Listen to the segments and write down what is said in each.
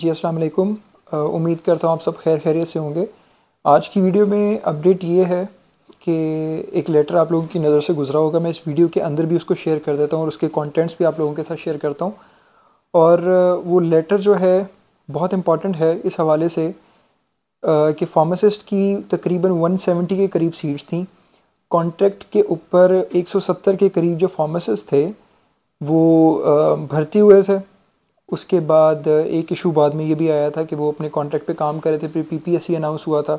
जी अस्सलाम वालेकुम उम्मीद करता हूँ आप सब खैर खैरियत से होंगे आज की वीडियो में अपडेट ये है कि एक लेटर आप लोगों की नज़र से गुजरा होगा मैं इस वीडियो के अंदर भी उसको शेयर कर देता हूँ और उसके कंटेंट्स भी आप लोगों के साथ शेयर करता हूँ और वो लेटर जो है बहुत इम्पॉर्टेंट है इस हवाले से कि फार्मासिस्ट की तकरीबन सेवेंटी के करीब सीट्स थी कॉन्ट्रैक्ट के ऊपर सत्तर के करीब जो फार्मासिस्ट थे वो भर्ती हुए थे उसके बाद एक इशू बाद में ये भी आया था कि वो अपने कॉन्ट्रैक्ट पे काम कर रहे थे फिर पीपीएससी अनाउंस हुआ था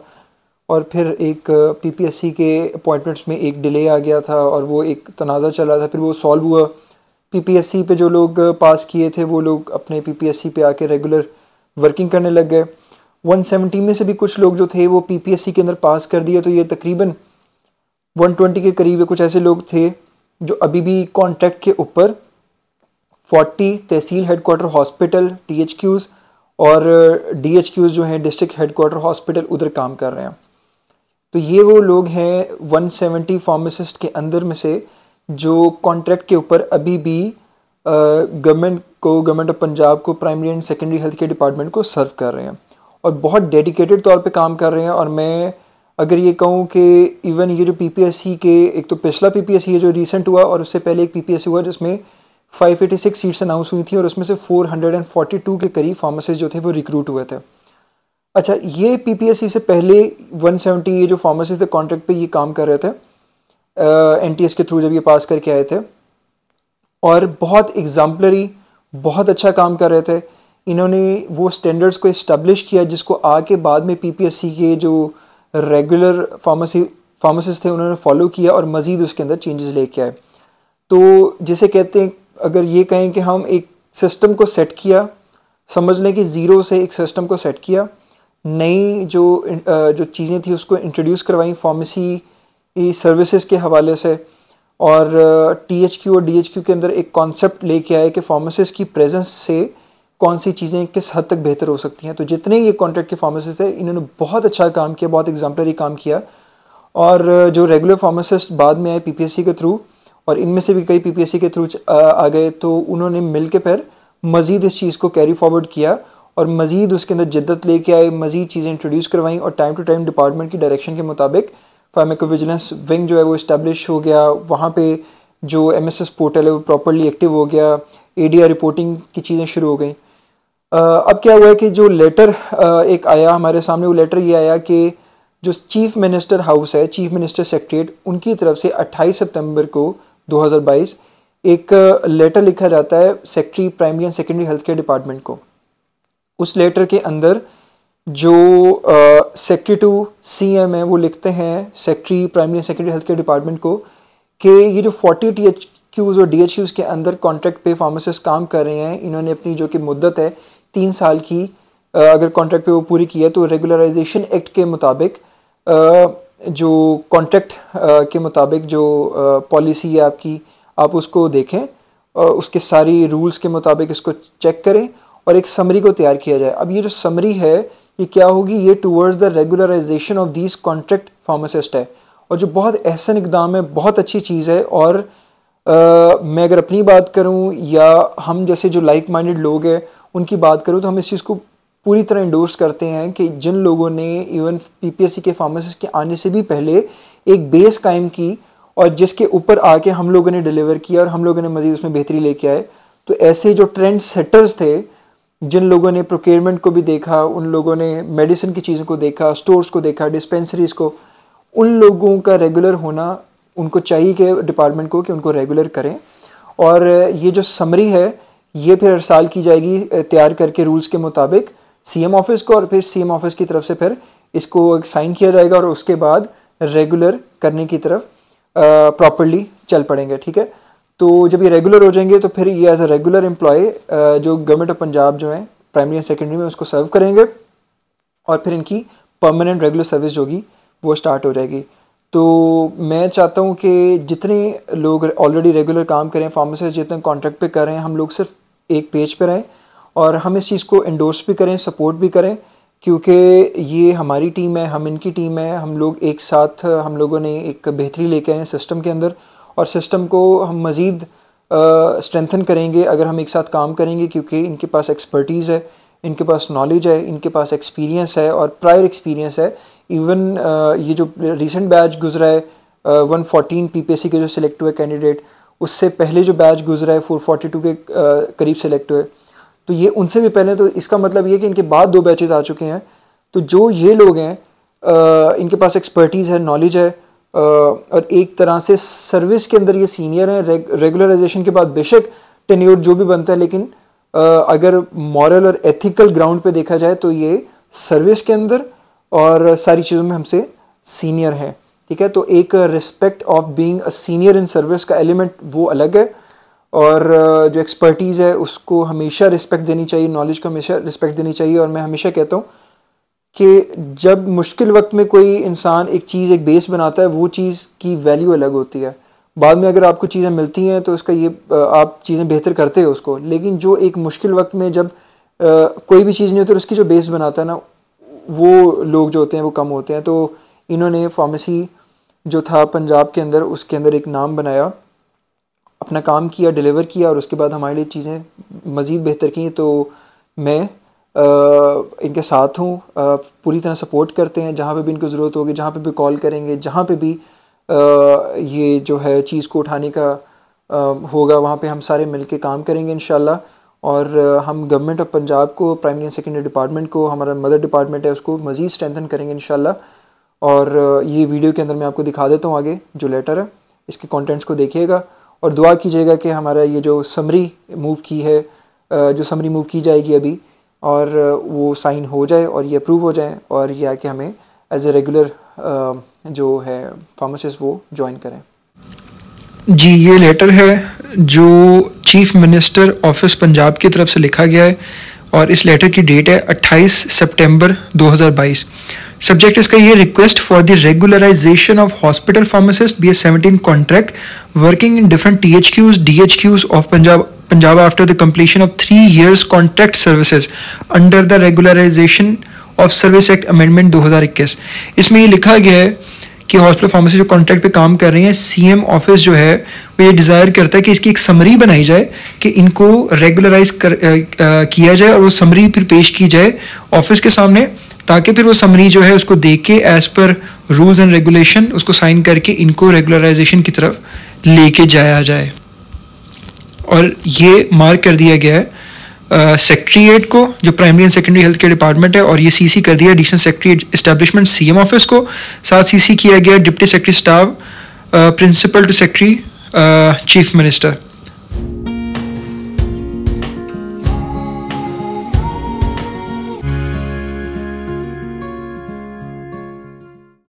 और फिर एक पीपीएससी के अपॉइंटमेंट्स में एक डिले आ गया था और वो एक तनाज़ा चला था फिर वो सॉल्व हुआ पीपीएससी पे जो लोग पास किए थे वो लोग अपने पीपीएससी पे आके रेगुलर वर्किंग करने लग गए 170 में से भी कुछ लोग जो थे वो पीपीएससी के अंदर पास कर दिए तो ये तकरीबन 120 के करीब कुछ ऐसे लोग थे जो अभी भी कॉन्ट्रैक्ट के ऊपर forty tehsil headquarter hospital T H Qs और डी एच क्यूज़ जो हैं डिस्ट्रिक्ट हेडकोार्टर हॉस्पिटल उधर काम कर रहे हैं तो ये वो लोग हैं 170 फार्मासिस्ट के अंदर में से जो कॉन्ट्रैक्ट के ऊपर अभी भी गवर्नमेंट को गवर्नमेंट ऑफ पंजाब को primary and secondary health care department को सर्व कर रहे हैं और बहुत डेडिकेटेड तौर पे काम कर रहे हैं और मैं अगर ये कहूँ कि इवन ये जो पीपीएससी के एक तो पिछला पीपीएससी है जो रिसेंट हुआ और उससे पहले एक पीपीएससी हुआ जिसमें 586 सीट्स अनाउंस हुई थी और उसमें से 442 के करीब फार्मासिस्ट जो थे वो रिक्रूट हुए थे अच्छा ये पीपीएससी से पहले 170 ये जो फार्मासिस्ट थे कॉन्ट्रैक्ट पे ये काम कर रहे थे एन uh, के थ्रू जब ये पास करके आए थे और बहुत एग्जाम्पलरी बहुत अच्छा काम कर रहे थे इन्होंने वो स्टैंडर्ड्स को इस्टेब्लिश किया जिसको आके बाद में पीपीएससी के जो रेगुलर फार्मेसी फार्मासिस्ट थे उन्होंने फॉलो किया और मज़ीद उसके अंदर चेंजेस लेके आए तो जिसे कहते हैं अगर ये कहें कि हम एक सिस्टम को सेट किया समझ लें कि ज़ीरो से एक सिस्टम को सेट किया नई जो जो चीज़ें थी उसको इंट्रोड्यूस करवाई फार्मेसी सर्विसेज के हवाले से और टी एच क्यू और डी एच क्यू के अंदर एक कॉन्सेप्ट लेके आए कि फार्मेसिस की प्रेजेंस से कौन सी चीज़ें किस हद तक बेहतर हो सकती हैं तो जितने ये कॉन्ट्रैक्ट के फार्मेसिस थे इन्होंने बहुत अच्छा काम किया बहुत एग्जाम्पलरी काम किया और जो रेगुलर फार्मासिस्ट बाद में आए पीपीएससी के थ्रू और इनमें से भी कई पीपीएससी के थ्रू आ गए तो उन्होंने मिल के फिर मज़ीद इस चीज़ को कैरी फॉरवर्ड किया और मज़ीद उसके अंदर जिद्दत लेके आए मज़ीद चीज़ें इंट्रोड्यूस करवाई और टाइम टू टाइम डिपार्टमेंट की डायरेक्शन के मुताबिक विजिलेंस विंग जो है वो इस्टेब्लिश हो गया वहाँ पे जो एम पोर्टल है वो प्रॉपरली एक्टिव हो गया ए रिपोर्टिंग की चीज़ें शुरू हो गई अब क्या हुआ है कि जो लेटर एक आया हमारे सामने वो लेटर ये आया कि जो चीफ़ मिनिस्टर हाउस है चीफ़ मिनिस्टर सेक्रेटरीट उनकी तरफ से 28 सितंबर को 2022 एक लेटर लिखा जाता है secretary primary and secondary health care department को उस लेटर के अंदर जो सेक्रेटरी टू सी एम है वो लिखते हैं secretary primary and secondary health care department को कि ये जो फोर्टी टी एच क्यूज़ और डी एच क्यूज़ के अंदर कॉन्ट्रैक्ट पे फार्मासिस्ट काम कर रहे हैं इन्होंने अपनी जो कि मुद्दत है तीन साल की अगर कॉन्ट्रैक्ट पे वो पूरी की है तो रेगुलराइजेशन एक्ट के मुताबिक जो कॉन्ट्रैक्ट uh, के मुताबिक जो पॉलिसी uh, है आपकी आप उसको देखें और उसके सारी रूल्स के मुताबिक इसको चेक करें और एक समरी को तैयार किया जाए अब ये जो समरी है ये क्या होगी ये towards the regularisation of these contract pharmacist है और जो बहुत अहसन इकदाम है बहुत अच्छी चीज़ है और आ, uh, मैं अगर अपनी बात करूँ या हम जैसे जो लाइक माइंडेड लोग हैं उनकी बात करूँ तो हम इस चीज़ को पूरी तरह इंडोर्स करते हैं कि जिन लोगों ने इवन पीपीएससी के फार्मासिस्ट के आने से भी पहले एक बेस कायम की और जिसके ऊपर आके हम लोगों ने डिलीवर किया और हम लोगों ने मज़ीद उसमें बेहतरी लेके आए तो ऐसे जो ट्रेंड सेटर्स थे जिन लोगों ने प्रोक्योरमेंट को भी देखा उन लोगों ने मेडिसिन की चीज़ों को देखा स्टोर्स को देखा डिस्पेंसरीज़ को उन लोगों का रेगुलर होना उनको चाहिए कि डिपार्टमेंट को कि उनको रेगुलर करें और ये जो समरी है ये फिर हर साल की जाएगी तैयार करके रूल्स के मुताबिक सीएम ऑफिस को और फिर सीएम ऑफिस की तरफ से फिर इसको साइन किया जाएगा और उसके बाद रेगुलर करने की तरफ प्रॉपरली चल पड़ेंगे ठीक है तो जब ये रेगुलर हो जाएंगे तो फिर ये एज अ रेगुलर एम्प्लॉय जो गवर्नमेंट ऑफ पंजाब जो है प्राइमरी एंड सेकेंडरी में उसको सर्व करेंगे और फिर इनकी परमानेंट रेगुलर सर्विस जो होगी वो स्टार्ट हो जाएगी तो मैं चाहता हूँ कि जितने लोग ऑलरेडी रेगुलर काम करें फार्मासिस्ट जितने कॉन्ट्रैक्ट पे कर रहे हैं हम लोग सिर्फ एक पेज पे रहें और हम इस चीज़ को इंडोर्स भी करें सपोर्ट भी करें क्योंकि ये हमारी टीम है हम इनकी टीम है हम लोग एक साथ हम लोगों ने एक बेहतरी ले आए सिस्टम के अंदर और सिस्टम को हम मज़ीद स्ट्रेंथन करेंगे अगर हम एक साथ काम करेंगे क्योंकि इनके पास एक्सपर्टीज़ है इनके पास नॉलेज है इनके पास एक्सपीरियंस है और प्रायर एक्सपीरियंस है इवन ये जो रिसेंट बैच गुजरा है वन फोर्टीन पी के जो सिलेक्ट हुए कैंडिडेट उससे पहले जो बैच गुजरा है फोर फोर्टी टू के करीब सेलेक्ट हुए तो ये उनसे भी पहले तो इसका मतलब ये कि इनके बाद दो बैचेज़ आ चुके हैं तो जो ये लोग हैं इनके पास एक्सपर्टीज़ है नॉलेज है आ, और एक तरह से सर्विस के अंदर ये सीनियर हैं रेगुलराइजेशन के बाद बेशक टेन्योर जो भी बनता है लेकिन आ, अगर मॉरल और एथिकल ग्राउंड पे देखा जाए तो ये सर्विस के अंदर और सारी चीज़ों में हमसे सीनियर हैं ठीक है तो एक respect of being a senior in service का एलिमेंट वो अलग है और जो एक्सपर्टीज़ है उसको हमेशा रिस्पेक्ट देनी चाहिए नॉलेज को हमेशा रिस्पेक्ट देनी चाहिए और मैं हमेशा कहता हूँ कि जब मुश्किल वक्त में कोई इंसान एक चीज़ एक बेस बनाता है वो चीज़ की वैल्यू अलग होती है बाद में अगर आपको चीज़ें मिलती हैं तो उसका ये आप चीज़ें बेहतर करते हो उसको लेकिन जो एक मुश्किल वक्त में जब कोई भी चीज़ नहीं होती तो उसकी जो बेस बनाता है ना वो लोग जो होते हैं वो कम होते हैं तो इन्होंने फार्मेसी जो था पंजाब के अंदर उसके अंदर एक नाम बनाया अपना काम किया डिलीवर किया और उसके बाद हमारे लिए चीज़ें मज़ीद बेहतर की तो मैं आ, इनके साथ हूँ पूरी तरह सपोर्ट करते हैं जहाँ पे भी इनको ज़रूरत होगी जहाँ पे भी कॉल करेंगे जहाँ पे भी आ, ये जो है चीज़ को उठाने का आ, होगा वहाँ पे हम सारे मिलके काम करेंगे इन और हम गवर्नमेंट ऑफ पंजाब को प्राइमरी एंड सेकेंडरी डिपार्टमेंट को हमारा मदर डिपार्टमेंट है उसको मज़ीद स्ट्रेंथन करेंगे इन और ये वीडियो के अंदर मैं आपको दिखा देता हूँ आगे जो लेटर है इसके कॉन्टेंट्स को देखिएगा और दुआ कीजिएगा कि हमारा ये जो समरी मूव की है जो समरी मूव की जाएगी अभी और वो साइन हो जाए और ये अप्रूव हो जाए और ये आके हमें एज ए रेगुलर जो है फार्मासिस्ट वो ज्वाइन करें जी ये लेटर है जो चीफ मिनिस्टर ऑफिस पंजाब की तरफ से लिखा गया है और इस लेटर की डेट है 28 सितंबर 2022 सब्जेक्ट इसका ये request for the regularisation of hospital pharmacist B S seventeen contract working in different T H Qs D H Qs of Punjab Punjab after the completion of three years contract services under the regularisation of service act amendment दो हजार इक्कीस इसमें ये लिखा गया है कि hospital pharmacy जो कॉन्ट्रैक्ट पे काम कर रही हैं सीएम ऑफिस जो है वो ये डिज़ायर करता है कि इसकी एक समरी बनाई जाए कि इनको रेगुलराइज कर आ, आ, किया जाए और वो समरी फिर पेश की जाए ऑफिस के सामने ताकि फिर वो समरी जो है उसको देख के as per rules and regulation उसको साइन करके इनको रेगुलराइजेशन की तरफ लेके जाया जाए और ये मार्क कर दिया गया है सेक्रट्रिएट को जो primary and secondary health care department है और ये सीसी कर दिया additional secretariat establishment C office को साथ सीसी किया गया deputy secretary staff principal to secretary chief minister